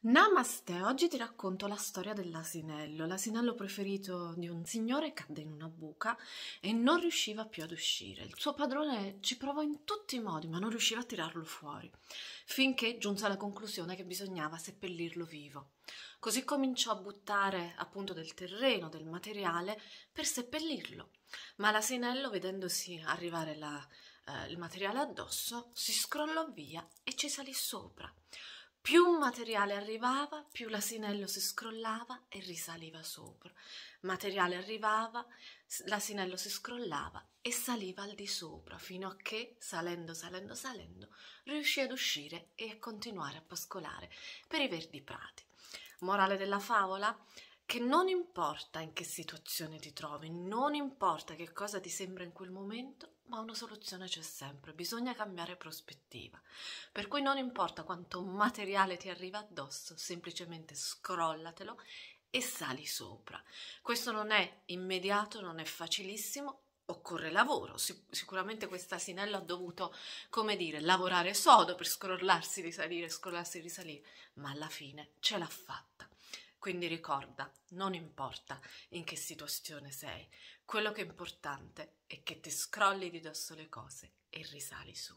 Namaste, oggi ti racconto la storia dell'asinello, l'asinello preferito di un signore cadde in una buca e non riusciva più ad uscire. Il suo padrone ci provò in tutti i modi, ma non riusciva a tirarlo fuori, finché giunse alla conclusione che bisognava seppellirlo vivo. Così cominciò a buttare appunto del terreno, del materiale per seppellirlo. Ma l'asinello, vedendosi arrivare la, eh, il materiale addosso, si scrollò via e ci salì sopra. Più materiale arrivava, più l'asinello si scrollava e risaliva sopra. Materiale arrivava, l'asinello si scrollava e saliva al di sopra, fino a che, salendo, salendo, salendo, riuscì ad uscire e a continuare a pascolare per i verdi prati. Morale della favola? che non importa in che situazione ti trovi, non importa che cosa ti sembra in quel momento, ma una soluzione c'è sempre, bisogna cambiare prospettiva. Per cui non importa quanto materiale ti arriva addosso, semplicemente scrollatelo e sali sopra. Questo non è immediato, non è facilissimo, occorre lavoro. Sic- sicuramente quest'asinello ha dovuto, come dire, lavorare sodo per scrollarsi, risalire, scrollarsi, risalire, ma alla fine ce l'ha fatta. Quindi ricorda, non importa in che situazione sei, quello che è importante è che ti scrolli di dosso le cose e risali su.